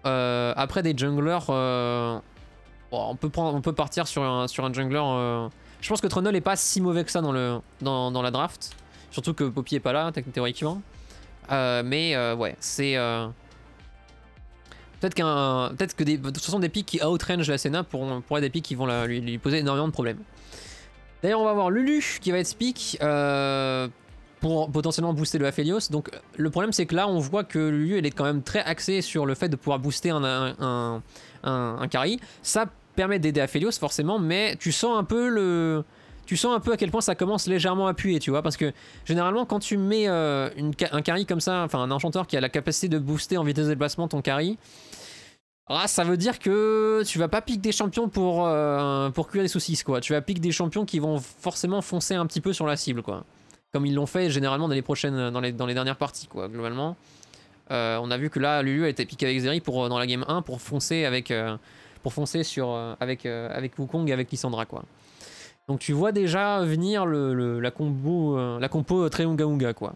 après des junglers, on, peut on peut partir sur un, sur un jungler je pense que Trundle n'est pas si mauvais que ça dans, le, dans, la draft. Surtout que Poppy est pas là, théoriquement. Euh, mais euh, ouais, c'est... Euh, peut-être qu'un, peut-être que des, sont des pics qui outrange la Senna pour être des picks qui vont lui, poser énormément de problèmes. D'ailleurs, on va avoir Lulu qui va être speak pour potentiellement booster le Aphelios. Donc le problème c'est que là on voit que Lulu elle est quand même très axée sur le fait de pouvoir booster un, un, un, un, un carry. Ça permet d'aider Aphelios forcément, mais tu sens un peu le... Tu sens un peu à quel point ça commence légèrement appuyé, tu vois, parce que généralement quand tu mets euh, un carry comme ça, enfin un enchanteur qui a la capacité de booster en vitesse de déplacement ton carry, ah, ça veut dire que tu vas pas piquer des champions pour, euh, pour cuire des saucisses, quoi. Tu vas piquer des champions qui vont forcément foncer un petit peu sur la cible, quoi. Comme ils l'ont fait généralement dans les prochaines, euh, dans les, dans les dernières parties, quoi, globalement. on a vu que là, Lulu a été piqué avec Zeri pour, dans la game 1 pour foncer avec, pour foncer sur, euh, avec, euh, avec Wukong et avec Lissandra. Quoi. Donc tu vois déjà venir le, la, combo, euh, la compo Treunga Quoi.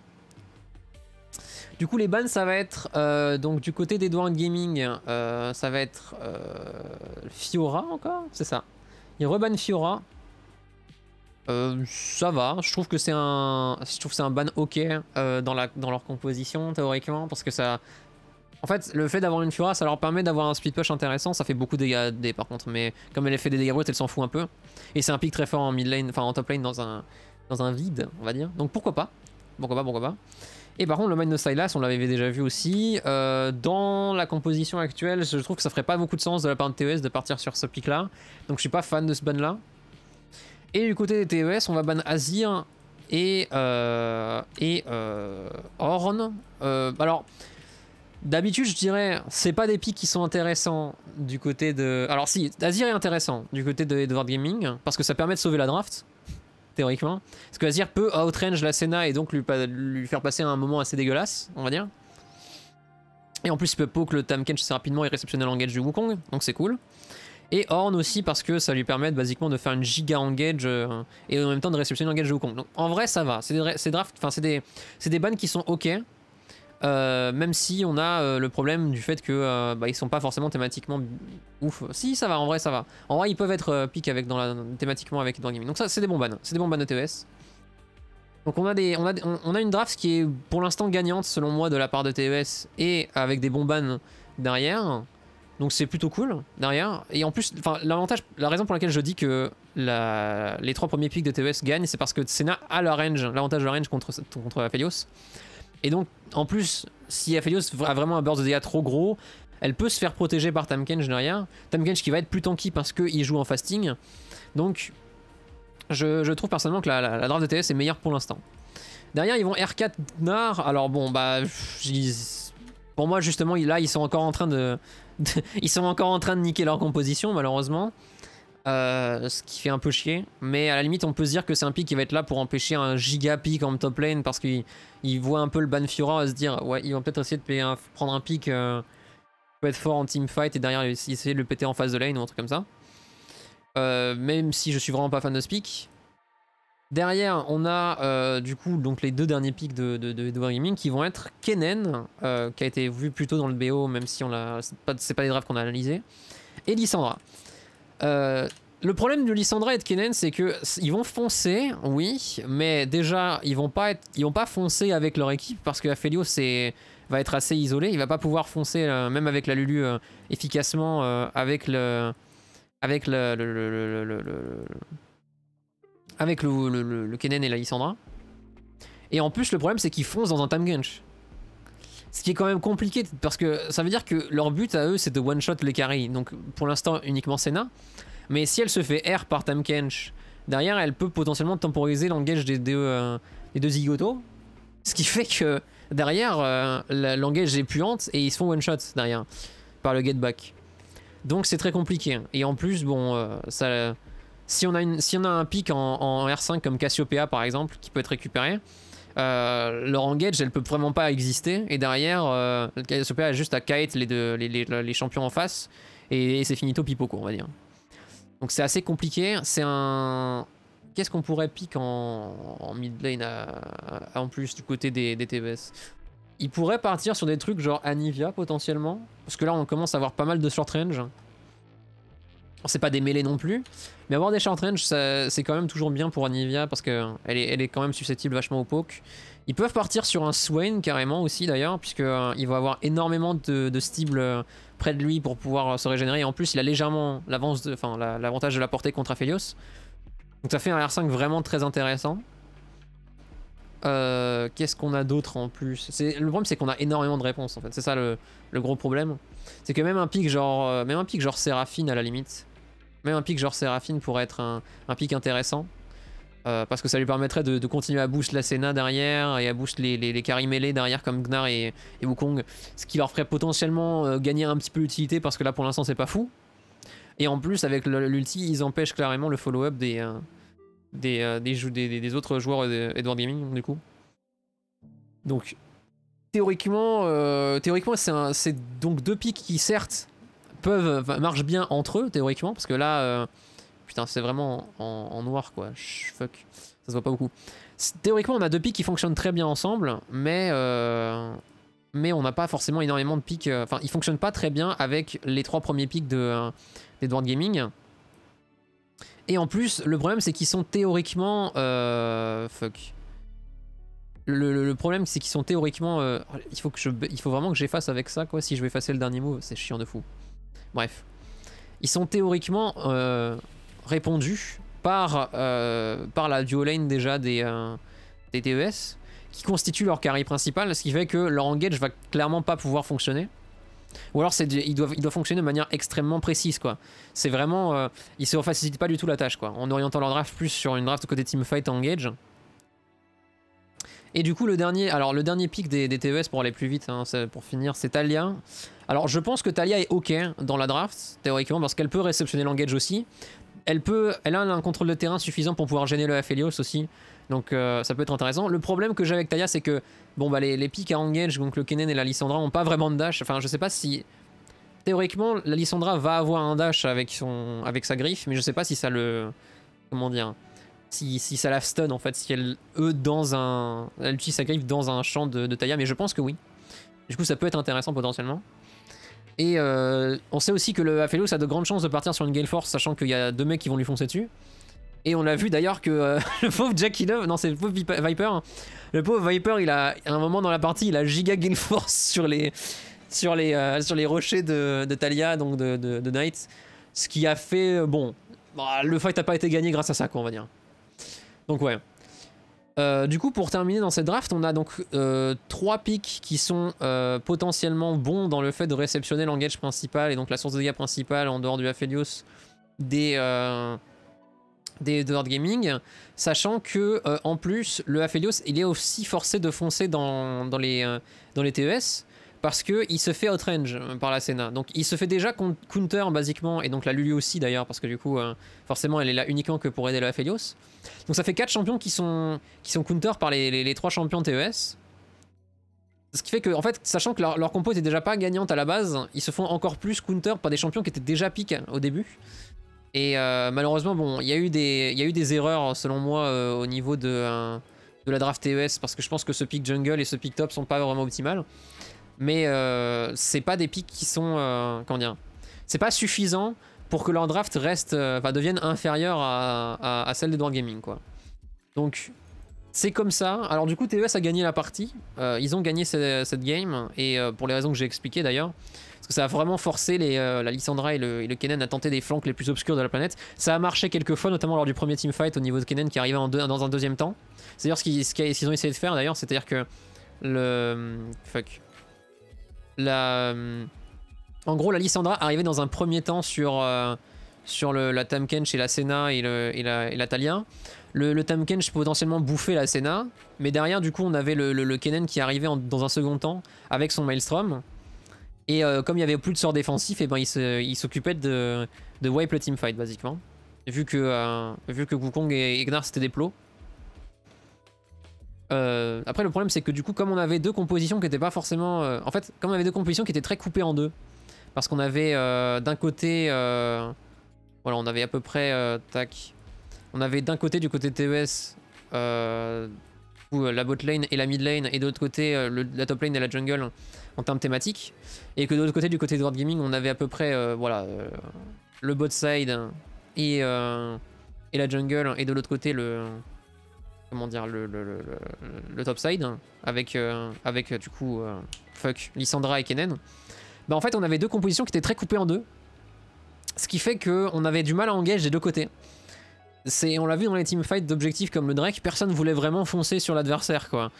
Du coup, les bans, ça va être donc du côté d'Edward Gaming, ça va être Fiora encore, c'est ça. Il reban Fiora. ça va, je trouve que c'est un, je trouve c'est un ban ok dans la dans leur composition théoriquement parce que ça en fait, le fait d'avoir une fura ça leur permet d'avoir un speed push intéressant. Ça fait beaucoup de dégâts par contre, mais comme elle fait des dégâts brutes, elle s'en fout un peu. Et c'est un pic très fort en mid lane, enfin en top lane dans un, dans un vide, on va dire. Donc pourquoi pas Pourquoi pas, pourquoi pas et par contre, le Mind of Silas, on l'avait déjà vu aussi. Euh, dans la composition actuelle, je trouve que ça ferait pas beaucoup de sens de la part de TES de partir sur ce pic-là. Donc je suis pas fan de ce ban-là. Et du côté des TES, on va ban Azir et, euh, et euh, Horn. alors, D'habitude, je dirais, c'est pas des pics qui sont intéressants du côté de... Alors si, Azir est intéressant du côté de Edward Gaming, parce que ça permet de sauver la draft, théoriquement. Parce que Azir peut outrange la Senna et donc lui, faire passer un moment assez dégueulasse, on va dire. Et en plus, il peut poke le Tamken assez rapidement et réceptionner l'engage du Wukong, donc c'est cool. Et Horn aussi parce que ça lui permet basiquement de faire une giga engage euh, et en même temps de réceptionner l'engage du Wukong. Donc en vrai, ça va. C'est des, draft, des, des bans qui sont ok. Euh, même si on a euh, le problème du fait que ne euh, bah, ils sont pas forcément thématiquement ouf. Si ça va, en vrai ça va. En vrai ils peuvent être piques avec dans la thématiquement avec dans gaming. Donc ça c'est des bons bans, c'est des Donc on a des, on a, on a une draft qui est pour l'instant gagnante selon moi de la part de TES et avec des bons bans derrière. Donc c'est plutôt cool derrière. Et en plus, l'avantage, la raison pour laquelle je dis que la, les trois premiers piques de TES gagnent, c'est parce que Senna a la range, l'avantage de la range contre contre Aphelios. Et donc, en plus, si Aphelios a vraiment un burst de dégâts trop gros, elle peut se faire protéger par Tamkench derrière. Tamken qui va être plus tanky parce qu'il joue en fasting. Donc, je, trouve personnellement que la, draft de TS est meilleure pour l'instant. Derrière, ils vont R4 Gnar. Alors bon, bah... pour moi, justement, là, ils sont encore en train ils sont encore en train de niquer leur composition, malheureusement. Euh, ce qui fait un peu chier. Mais à la limite, on peut se dire que c'est un pic qui va être là pour empêcher un giga pic en top lane parce qu'il voit un peu le Banfiora à se dire ouais, ils vont peut-être essayer de prendre un pic qui euh, peut être fort en team fight et derrière essayer de le péter en face de lane ou un truc comme ça. Euh, même si je suis vraiment pas fan de ce pic. Derrière, on a du coup donc les deux derniers pics de, de, Gaming qui vont être Kenen, qui a été vu plutôt dans le BO, même si on l'a, c'est pas, des les drafts qu'on a analysés, et Lissandra. Euh, le problème de Lissandra et de Kennen c'est que vont foncer, oui, mais déjà ils vont pas être, pas foncer avec leur équipe parce que Aphelios va être assez isolé, il va pas pouvoir foncer euh, même avec la Lulu euh, efficacement avec le avec le, avec le, et la Lissandra. Et en plus le problème c'est qu'ils foncent dans un time ce qui est quand même compliqué parce que ça veut dire que leur but à eux c'est de one shot les carry. Donc pour l'instant uniquement Senna. Mais si elle se fait R par Tam Kench, derrière elle peut potentiellement temporiser l'engage des deux, euh, des Zigoto. Ce qui fait que derrière euh, l'engage est puante et ils se font one shot derrière par le get back. Donc c'est très compliqué. Et en plus, bon, euh, si, on a si on a un pic en, en R5 comme Cassiopeia par exemple qui peut être récupéré, euh, leur engage, elle peut vraiment pas exister. Et derrière, euh, le KSOP est juste à kite les, les, les, champions en face. Et, c'est finito pipoco, on va dire. Donc c'est assez compliqué. C'est un. Qu'est-ce qu'on pourrait pick en, mid lane euh, en plus du côté des, des TBS Il pourrait partir sur des trucs genre Anivia potentiellement. Parce que là, on commence à avoir pas mal de short range c'est pas des mêlées non plus. Mais avoir des short range, c'est quand même toujours bien pour Anivia parce qu'elle est, elle est quand même susceptible vachement au poke. Ils peuvent partir sur un Swain carrément aussi d'ailleurs, puisqu'il euh, va avoir énormément de, de euh, près de lui pour pouvoir euh, se régénérer. Et en plus, il a légèrement l'avance, enfin l'avantage de la portée contre Aphelios. Donc ça fait un R5 vraiment très intéressant. Qu'est-ce qu'on a d'autre en plus Le problème c'est qu'on a énormément de réponses en fait, c'est ça le, gros problème. C'est que même un pic genre, même un pic genre Séraphine à la limite, même un pic genre Séraphine pourrait être un, un pic intéressant. Euh, parce que ça lui permettrait de, continuer à boost la Senna derrière et à boost les, les, les derrière comme Gnar et, Wukong. Ce qui leur ferait potentiellement euh, gagner un petit peu d'utilité parce que là pour l'instant c'est pas fou. Et en plus avec l'ulti ils empêchent clairement le follow-up des, euh, des, des, autres joueurs Edward Gaming du coup. Donc théoriquement, théoriquement c'est donc deux pics qui certes peuvent marchent bien entre eux théoriquement parce que là euh, putain c'est vraiment en, noir quoi fuck ça se voit pas beaucoup théoriquement on a deux pics qui fonctionnent très bien ensemble mais euh, mais on n'a pas forcément énormément de pics euh, enfin ils fonctionnent pas très bien avec les trois premiers pics de d'Edward Gaming et en plus le problème c'est qu'ils sont théoriquement fuck le, problème c'est qu'ils sont théoriquement il faut que je il faut vraiment que j'efface avec ça quoi si je vais effacer le dernier mot c'est chiant de fou Bref. Ils sont théoriquement euh, répondus par, euh, par la duo lane déjà des, euh, des TES, qui constituent leur carry principal, ce qui fait que leur engage va clairement pas pouvoir fonctionner. Ou alors c'est il, doit, fonctionner de manière extrêmement précise quoi. C'est vraiment... Euh, ils se facilitent pas du tout la tâche quoi, en orientant leur draft plus sur une draft côté teamfight engage, et du coup, le dernier, alors le dernier pic des, TES e pour aller plus vite, hein, pour finir, c'est Talia. Alors, je pense que Talia est OK hein, dans la draft, théoriquement, parce qu'elle peut réceptionner l'engage aussi. Elle, peut, elle a un contrôle de terrain suffisant pour pouvoir gêner le Aphelios aussi. Donc euh, ça peut être intéressant. Le problème que j'ai avec Talia, c'est que bon bah les, pics à engage, donc le Kennen et la Lissandra, n'ont pas vraiment de dash. Enfin, je sais pas si théoriquement la Lissandra va avoir un dash avec son avec sa griffe, mais je sais pas si ça le comment dire si, si ça la stun en fait, si elle, eux, dans un. Elle utilise sa griffe dans un champ de, de mais je pense que oui. Du coup, ça peut être intéressant potentiellement. Et euh, on sait aussi que le Aphelos a de grandes chances de partir sur une Gale Force, sachant qu'il y a deux mecs qui vont lui foncer dessus. Et on a vu d'ailleurs que euh, le pauvre Jackie Love, non c'est le pauvre Viper, hein. le pauvre Viper il a à un moment dans la partie il a giga Gale Force sur les, sur les, euh, sur les rochers de, de Talia, donc de, de, de Knight. Ce qui a fait, bon, bah, le fight n'a pas été gagné grâce à ça quoi on va dire. Donc ouais. Euh, du coup, pour terminer dans cette draft, on a donc euh, trois pics qui sont euh, potentiellement bons dans le fait de réceptionner l'engage principal et donc la source de dégâts principale en dehors du Aphelios des, des de Gaming, sachant que en plus le Aphelios il est aussi forcé de foncer dans, les, dans les TES e parce qu'il se fait outrange par la Senna. Donc il se fait déjà counter basiquement et donc la Lulu aussi d'ailleurs parce que du coup forcément elle est là uniquement que pour aider le Aphelios. Donc ça fait 4 champions qui sont, qui sont counter par les, les, 3 champions TES. Ce qui fait que, en fait, sachant que leur, leur, compo était déjà pas gagnante à la base, ils se font encore plus counter par des champions qui étaient déjà piques au début. Et euh, malheureusement, bon, il y, a eu des, y a eu des erreurs, selon moi, euh, au niveau de, euh, de la draft TES, parce que je pense que ce pick jungle et ce pick top sont pas vraiment optimales. Mais c'est pas des picks qui sont, comment dire, c'est pas suffisant pour que leur draft reste, euh, enfin, devienne inférieur à, à, à celle Gaming. Quoi. Donc c'est comme ça. Alors du coup, TES a gagné la partie. Euh, ils ont gagné cette, game, et euh, pour les raisons que j'ai expliquées d'ailleurs. Parce que ça a vraiment forcé les, la Lissandra et le, et Kennen à tenter des flancs les plus obscurs de la planète. Ça a marché quelques fois, notamment lors du premier teamfight au niveau de Kennen qui arrivait en dans un deuxième temps. C'est à dire ce qu'ils ont essayé de faire d'ailleurs, c'est-à-dire que le... Fuck. La... En gros, la Lissandra arrivait dans un premier temps sur, euh, sur le, la Tamkench et la Senna et Le, et la, et le, Tamkench potentiellement bouffait la Senna, mais derrière, du coup, on avait le, Kenen qui arrivait dans un second temps avec son Maelstrom. Et euh, comme il n'y avait plus de sort défensif, et eh ben il s'occupait de, de wipe le teamfight, basiquement. Vu que, euh, vu que Wukong et, Ignar c'était des plots. après, le problème, c'est que du coup, comme on avait deux compositions qui étaient pas forcément. en fait, comme on avait deux compositions qui étaient très coupées en deux, parce qu'on avait euh, d'un côté... Euh, voilà, on avait à peu près... Euh, tac. On avait d'un côté, du côté TES, la bot lane et la mid lane, et de l'autre côté, la top lane et la jungle en termes thématiques. Et que de l'autre côté, du côté de World Gaming, on avait à peu près voilà, le bot side et, la jungle, et de l'autre côté, le comment dire, le, le, le, top side, avec, avec du coup, fuck, Lissandra et Kennen bah en fait on avait deux compositions qui étaient très coupées en deux. Ce qui fait qu'on avait du mal à engager des deux côtés. On l'a vu dans les teamfights d'objectifs comme le Drake, personne voulait vraiment foncer sur l'adversaire quoi.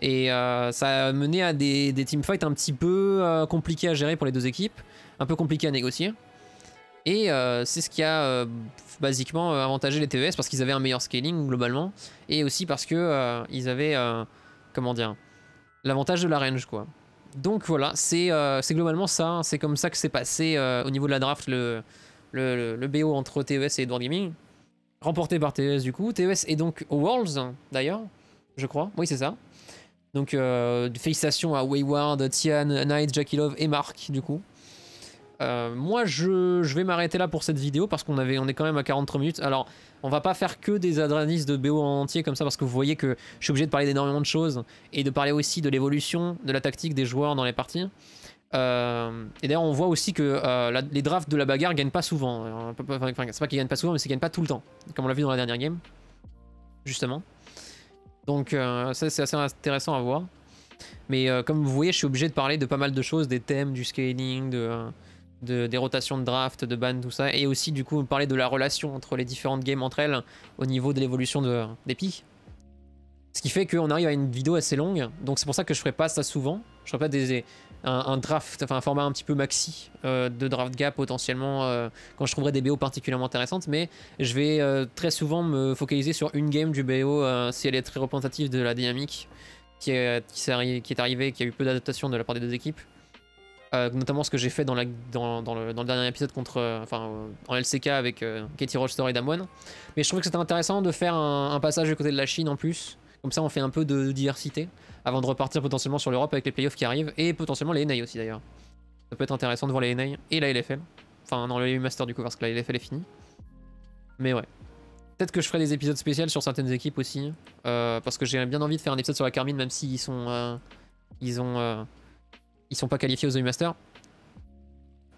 Et euh, ça a mené à des, teamfights un petit peu euh, compliqués à gérer pour les deux équipes, un peu compliqués à négocier. Et euh, c'est ce qui a basiquement avantagé les TES parce qu'ils avaient un meilleur scaling globalement, et aussi parce que ils avaient, comment dire, l'avantage de la range quoi. Donc voilà, c'est euh, globalement ça. Hein. C'est comme ça que c'est passé euh, au niveau de la draft le, le, le, BO entre TES et Edward Gaming. Remporté par TES du coup. TES est donc aux Worlds hein, d'ailleurs, je crois. Oui, c'est ça. Donc euh, félicitations à Wayward, Tian, Knight, Jackie Love et Mark du coup. Euh, moi, je, vais m'arrêter là pour cette vidéo parce qu'on avait, on est quand même à 43 minutes. Alors, on va pas faire que des analyses de BO en entier comme ça parce que vous voyez que je suis obligé de parler d'énormément de choses et de parler aussi de l'évolution de la tactique des joueurs dans les parties. Euh, et d'ailleurs, on voit aussi que euh, les drafts de la bagarre gagnent pas souvent. Enfin, c'est pas qu'ils gagnent pas souvent, mais c'est qu'ils gagnent pas tout le temps, comme on l'a vu dans la dernière game, justement. Donc, ça, c'est assez intéressant à voir. Mais comme vous voyez, je suis obligé de parler de pas mal de choses, des thèmes, du scaling, de, des rotations de draft, de ban, tout ça, et aussi du coup parler de la relation entre les différentes games entre elles au niveau de l'évolution de, des pics. Ce qui fait qu'on arrive à une vidéo assez longue, donc c'est pour ça que je ferai pas ça souvent. Je ferai pas des, un, draft, enfin un format un petit peu maxi euh, de draft gap potentiellement euh, quand je trouverai des BO particulièrement intéressantes, mais je vais euh, très souvent me focaliser sur une game du BO si elle est très représentative de la dynamique qui est, qui, est, qui est arrivée, qui a eu peu d'adaptation de la part des deux équipes. Euh, notamment ce que j'ai fait dans, le, dernier épisode contre, euh, euh, en LCK avec Katie Rochester et Damwon. Mais je trouvais que c'était intéressant de faire un, passage du côté de la Chine en plus. Comme ça, on fait un peu de, diversité avant de repartir potentiellement sur l'Europe avec les playoffs qui arrivent et potentiellement les NA aussi d'ailleurs. Ça peut être intéressant de voir les NA et la LFL. Enfin, dans le Master du coup, parce que la LFL est finie. Mais ouais. Peut-être que je ferai des épisodes spéciaux sur certaines équipes aussi. parce que j'ai bien envie de faire un épisode sur la Carmine, même s'ils sont. ils ont ils sont pas qualifiés aux The Masters.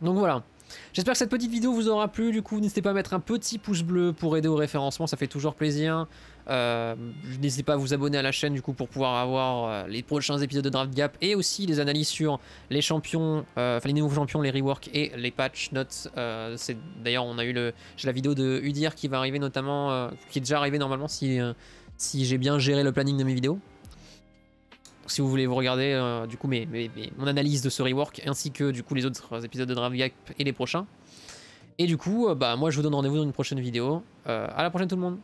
Donc voilà. J'espère que cette petite vidéo vous aura plu. Du coup, n'hésitez pas à mettre un petit pouce bleu pour aider au référencement, ça fait toujours plaisir. Euh, n'hésitez pas à vous abonner à la chaîne du coup pour pouvoir avoir euh, les prochains épisodes de Draft Gap et aussi les analyses sur les champions, euh, les nouveaux champions, les reworks et les patch notes. D'ailleurs, on a eu le, la vidéo de Udir qui va arriver notamment, qui est déjà arrivée normalement si j'ai bien géré le planning de mes vidéos si vous voulez vous regarder euh, du coup mes, mes, mon analyse de ce rework ainsi que du coup les autres épisodes de Draft Gap et les prochains. Et du coup, euh, bah moi je vous donne rendez-vous dans une prochaine vidéo. Euh, à la prochaine tout le monde